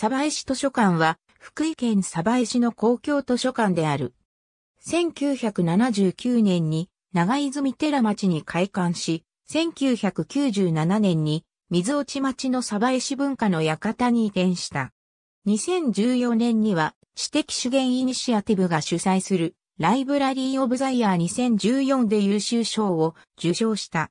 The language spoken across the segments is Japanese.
鯖江市図書館は、福井県鯖江市の公共図書館である。1979年に長泉寺町に開館し、1997年に水落町の鯖江市文化の館に移転した。2014年には知的資源イニシアティブが主催するライブラリー・オブ・ザ・イヤー2014で優秀賞を受賞した。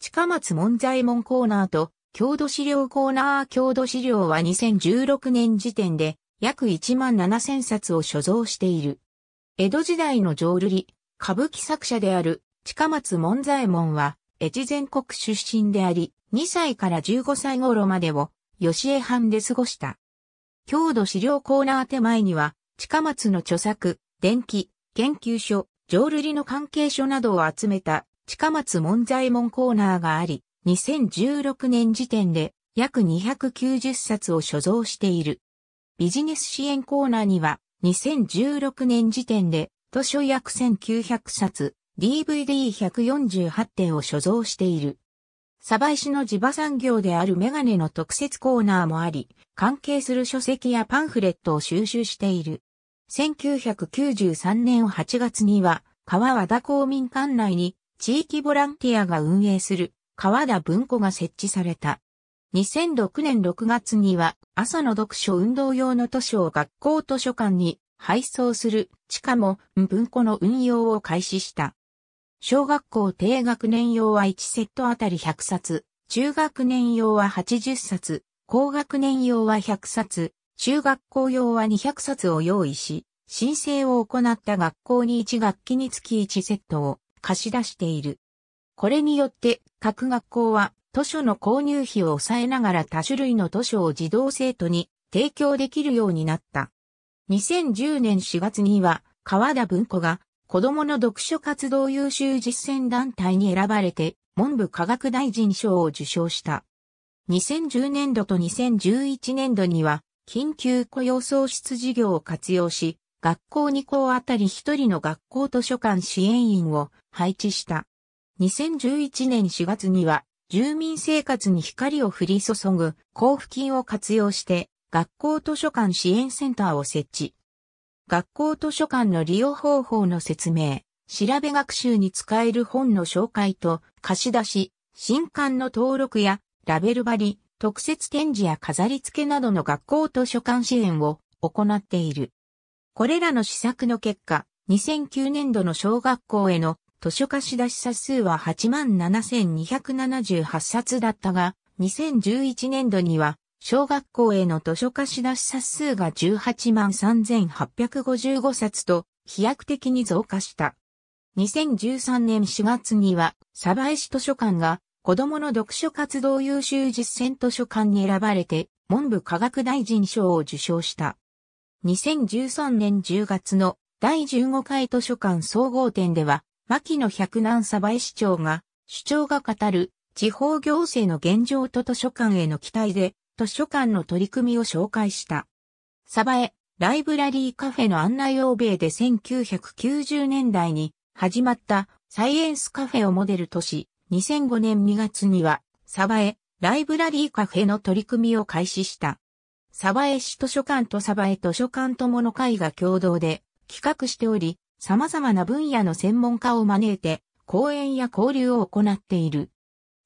近松門左衛門コーナーと郷土資料コーナー郷土資料は2016年時点で約1万7000冊を所蔵している。江戸時代の浄瑠璃、歌舞伎作者である近松門左衛門は越前国出身であり、2歳から15歳頃までを吉江藩で過ごした。郷土資料コーナー手前には、近松の著作、電気、研究所、浄瑠璃の関係書などを集めた近松門左衛門コーナーがあり、2016年時点で約290冊を所蔵している。ビジネス支援コーナーには2016年時点で図書約1900冊、DVD148 点を所蔵している。鯖イ市の地場産業であるメガネの特設コーナーもあり、関係する書籍やパンフレットを収集している。1993年8月には、川和田公民館内に地域ボランティアが運営する川田文庫が設置された。2006年6月には朝の読書運動用の図書を学校図書館に配送する地下も文庫の運用を開始した。小学校低学年用は1セットあたり100冊、中学年用は80冊、高学年用は100冊、中学校用は200冊を用意し、申請を行った学校に1学期につき1セットを貸し出している。これによって各学校は図書の購入費を抑えながら多種類の図書を児童生徒に提供できるようになった。2010年4月には川田文庫が子供の読書活動優秀実践団体に選ばれて文部科学大臣賞を受賞した。2010年度と2011年度には緊急雇用創出事業を活用し、学校2校あたり1人の学校図書館支援員を配置した。2011年4月には、住民生活に光を降り注ぐ交付金を活用して、学校図書館支援センターを設置。学校図書館の利用方法の説明、調べ学習に使える本の紹介と貸し出し、新刊の登録やラベル貼り、特設展示や飾り付けなどの学校図書館支援を行っている。これらの施策の結果、2009年度の小学校への図書貸し出し冊数は87,278冊だったが、2011年度には、小学校への図書貸し出し冊数が18万3855冊と、飛躍的に増加した。2013年4月には、鯖江市図書館が、子供の読書活動優秀実践図書館に選ばれて、文部科学大臣賞を受賞した。2013年10月の第15回図書館総合展では、牧野百南鯖江市長が、市長が語る地方行政の現状と図書館への期待で、図書館の取り組みを紹介した。鯖江、ライブラリーカフェの案内欧米で1990年代に始まったサイエンスカフェをモデルとし、2005年2月には、鯖江、ライブラリーカフェの取り組みを開始した。鯖江市図書館と鯖江図書館もの会が共同で企画しており、様々な分野の専門家を招いて、講演や交流を行っている。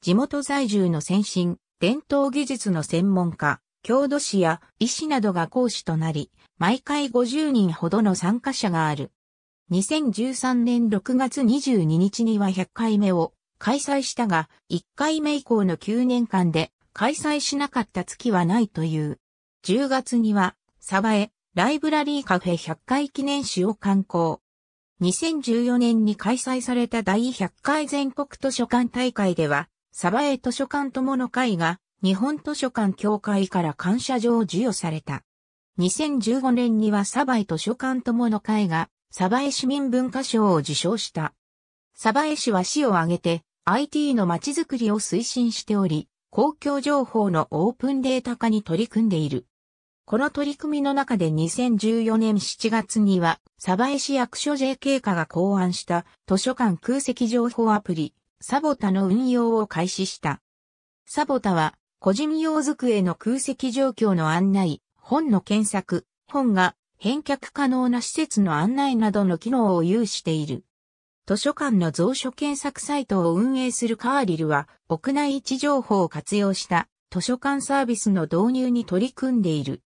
地元在住の先進、伝統技術の専門家、郷土史や医師などが講師となり、毎回50人ほどの参加者がある。2013年6月22日には100回目を開催したが、1回目以降の9年間で開催しなかった月はないという。10月には、サバエ、ライブラリーカフェ100回記念誌を刊行。2014年に開催された第100回全国図書館大会では、鯖江図書館友の会が日本図書館協会から感謝状を授与された。2015年には鯖江図書館友の会が鯖江市民文化賞を受賞した。鯖江市は市を挙げて IT のまちづくりを推進しており、公共情報のオープンデータ化に取り組んでいる。この取り組みの中で2014年7月には、鯖江市役所 JK 課が考案した図書館空席情報アプリ、サボタの運用を開始した。サボタは、個人用机の空席状況の案内、本の検索、本が返却可能な施設の案内などの機能を有している。図書館の蔵書検索サイトを運営するカーリルは、屋内位置情報を活用した図書館サービスの導入に取り組んでいる。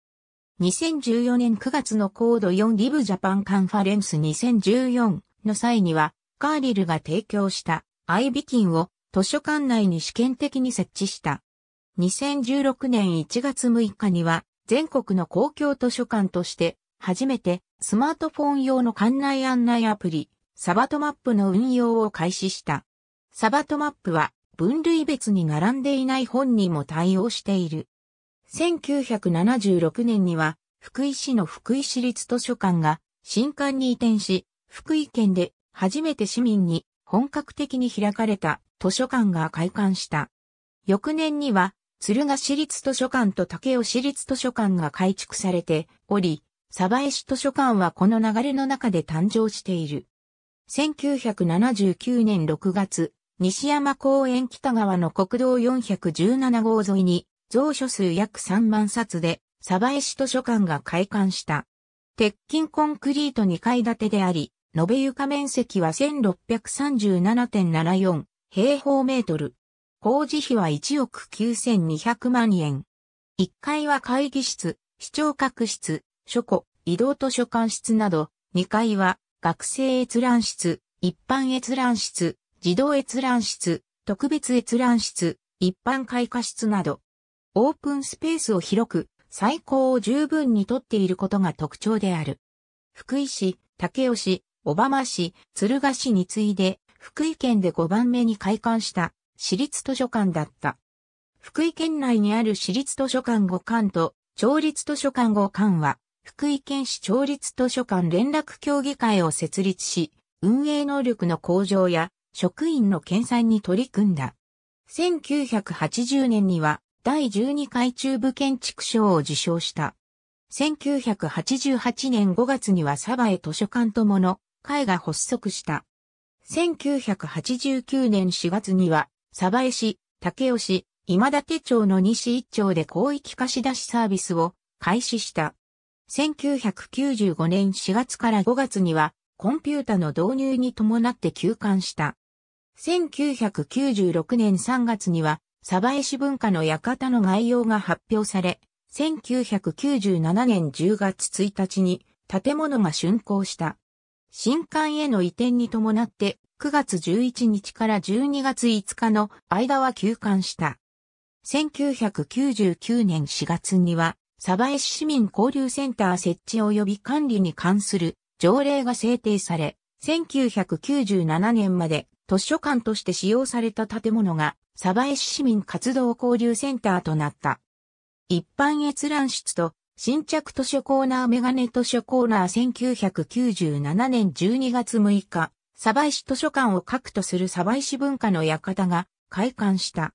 2014年9月の高度4リブジャパンカンファレンス2014の際には、カーリルが提供したアイビキンを図書館内に試験的に設置した。2016年1月6日には、全国の公共図書館として、初めてスマートフォン用の館内案内アプリ、サバトマップの運用を開始した。サバトマップは、分類別に並んでいない本にも対応している。1976年には、福井市の福井市立図書館が新館に移転し、福井県で初めて市民に本格的に開かれた図書館が開館した。翌年には、鶴ヶ市立図書館と竹尾市立図書館が改築されており、鯖江市図書館はこの流れの中で誕生している。1979年6月、西山公園北側の国道417号沿いに蔵書数約3万冊で、鯖江市図書館が開館した。鉄筋コンクリート2階建てであり、延べ床面積は1637.74平方メートル。工事費は1億9200万円。1階は会議室、視聴覚室、書庫、移動図書館室など、2階は学生閲覧室、一般閲覧室、児童閲覧室、特別閲覧室、一般開花室など、オープンスペースを広く、最高を十分にとっていることが特徴である。福井市、武雄市、小浜市、鶴賀市に次いで、福井県で5番目に開館した私立図書館だった。福井県内にある私立図書館5館と町立図書館5館は、福井県市町立図書館連絡協議会を設立し、運営能力の向上や職員の研鑽に取り組んだ。1980年には第12回中部建築賞を受賞した。1988年5月にはサバエ図書館ともの会が発足した。1989年4月には、鯖江市、武雄市、今立町の西一町で広域貸し出しサービスを開始した。1995年4月から5月には、コンピュータの導入に伴って休館した。1996年3月には、鯖江市文化の館の概要が発表され、1997年10月1日に建物が竣工した。新館への移転に伴って9月11日から12月5日の間は休館した。1999年4月には、鯖江市市民交流センター設置及び管理に関する条例が制定され、1997年まで図書館として使用された建物が鯖江市市民活動交流センターとなった。一般閲覧室と新着図書コーナーメガネ図書コーナー1997年12月6日、鯖江市図書館を核とする鯖江市文化の館が開館した。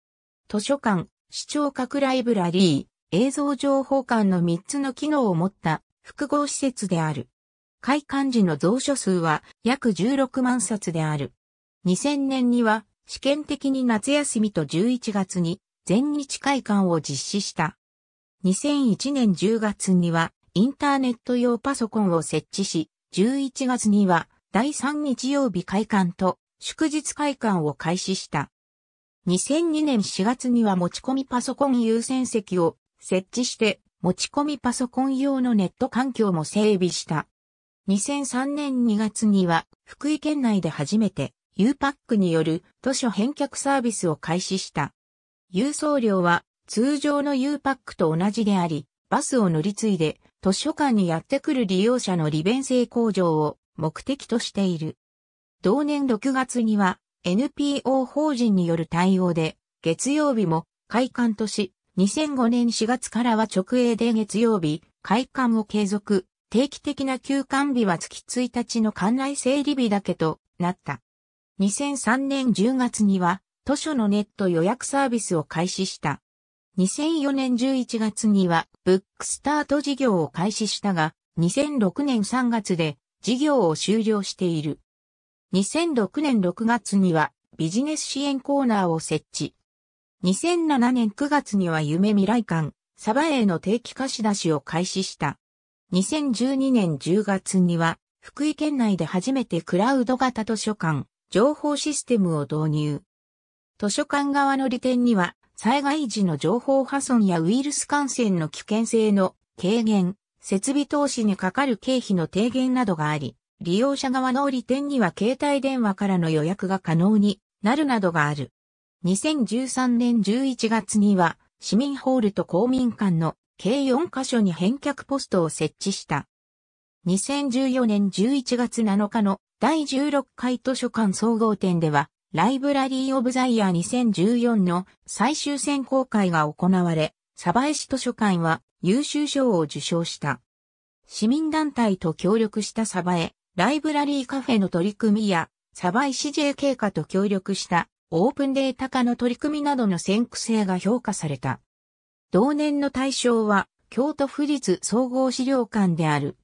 図書館、視聴覚ライブラリー、映像情報館の3つの機能を持った複合施設である。開館時の蔵書数は約16万冊である。2000年には試験的に夏休みと11月に全日会館を実施した。2001年10月にはインターネット用パソコンを設置し、11月には第3日曜日会館と祝日会館を開始した。2002年4月には持ち込みパソコン優先席を設置して持ち込みパソコン用のネット環境も整備した。2003年2月には福井県内で初めて U パックによる図書返却サービスを開始した。郵送料は通常の U パックと同じであり、バスを乗り継いで図書館にやってくる利用者の利便性向上を目的としている。同年6月には NPO 法人による対応で月曜日も開館とし、2005年4月からは直営で月曜日、開館を継続、定期的な休館日は月1日の館内整理日だけとなった。2003年10月には図書のネット予約サービスを開始した。2004年11月にはブックスタート事業を開始したが、2006年3月で事業を終了している。2006年6月にはビジネス支援コーナーを設置。2007年9月には夢未来館、サバへの定期貸し出しを開始した。2012年10月には福井県内で初めてクラウド型図書館、情報システムを導入。図書館側の利点には、災害時の情報破損やウイルス感染の危険性の軽減、設備投資にかかる経費の低減などがあり、利用者側の利点には携帯電話からの予約が可能になるなどがある。2013年11月には、市民ホールと公民館の計4カ所に返却ポストを設置した。2014年11月7日の第16回図書館総合展では、ライブラリーオブザイヤー2014の最終選考会が行われ、鯖江市図書館は優秀賞を受賞した。市民団体と協力した鯖江ライブラリーカフェの取り組みや、鯖江市 JK 課と協力したオープンデータ化の取り組みなどの先駆性が評価された。同年の対象は、京都府立総合資料館である。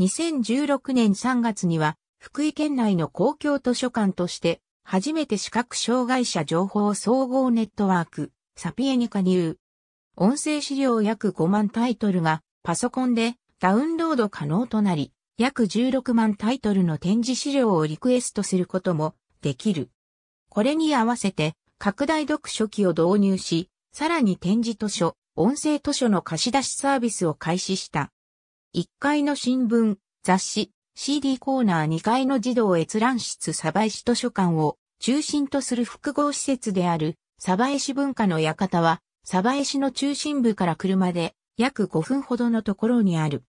2016年3月には、福井県内の公共図書館として、初めて視覚障害者情報総合ネットワーク、サピエに加入。音声資料約5万タイトルが、パソコンでダウンロード可能となり、約16万タイトルの展示資料をリクエストすることもできる。これに合わせて、拡大読書機を導入し、さらに展示図書、音声図書の貸し出しサービスを開始した。1階の新聞、雑誌、CD コーナー2階の児童閲覧室鯖江市図書館を中心とする複合施設である鯖江市文化の館は鯖江市の中心部から車で約5分ほどのところにある。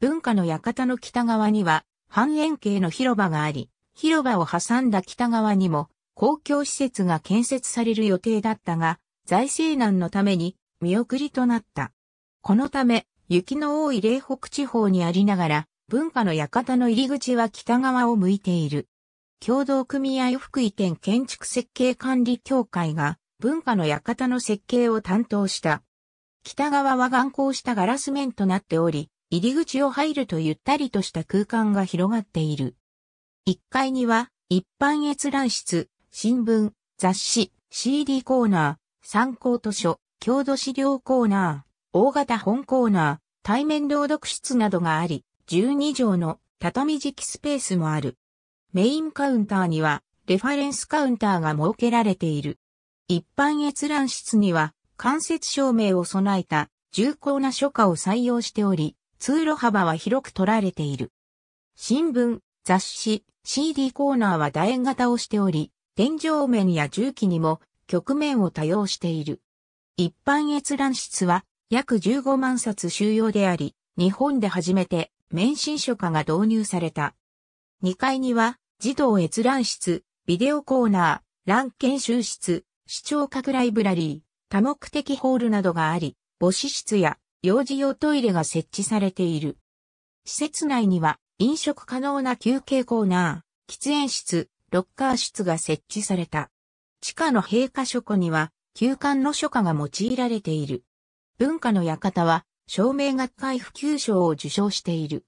文化の館の北側には半円形の広場があり、広場を挟んだ北側にも公共施設が建設される予定だったが、財政難のために見送りとなった。このため、雪の多い嶺北地方にありながら、文化の館の入り口は北側を向いている。共同組合福井県建築設計管理協会が文化の館の設計を担当した。北側は眼光したガラス面となっており、入り口を入るとゆったりとした空間が広がっている。1階には一般閲覧室、新聞、雑誌、CD コーナー、参考図書、郷土資料コーナー、大型本コーナー、対面朗読室などがあり、12畳の畳敷きスペースもある。メインカウンターにはレファレンスカウンターが設けられている。一般閲覧室には間接照明を備えた重厚な書架を採用しており、通路幅は広く取られている。新聞、雑誌、CD コーナーは楕円型をしており、天井面や重機にも局面を多用している。一般閲覧室は約15万冊収容であり、日本で初めて免震書化が導入された。2階には、児童閲覧室、ビデオコーナー、欄研修室、視聴覚ライブラリー、多目的ホールなどがあり、母子室や幼児用トイレが設置されている。施設内には飲食可能な休憩コーナー、喫煙室、ロッカー室が設置された。地下の閉下書庫には、休館の書家が用いられている。文化の館は、照明学会普及賞を受賞している。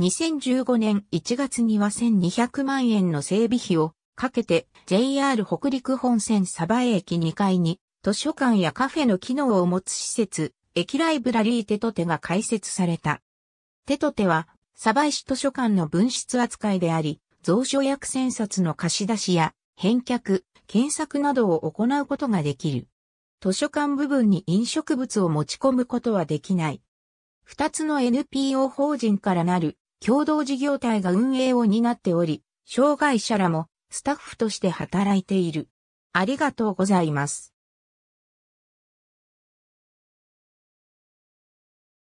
2015年1月には1200万円の整備費をかけて JR 北陸本線サバ駅2階に図書館やカフェの機能を持つ施設、駅ライブラリーテトテが開設された。テトテは、鯖江市図書館の分室扱いであり、蔵書役。千冊の貸し出しや、返却、検索などを行うことができる。図書館部分に飲食物を持ち込むことはできない。二つの NPO 法人からなる共同事業体が運営を担っており、障害者らもスタッフとして働いている。ありがとうございます。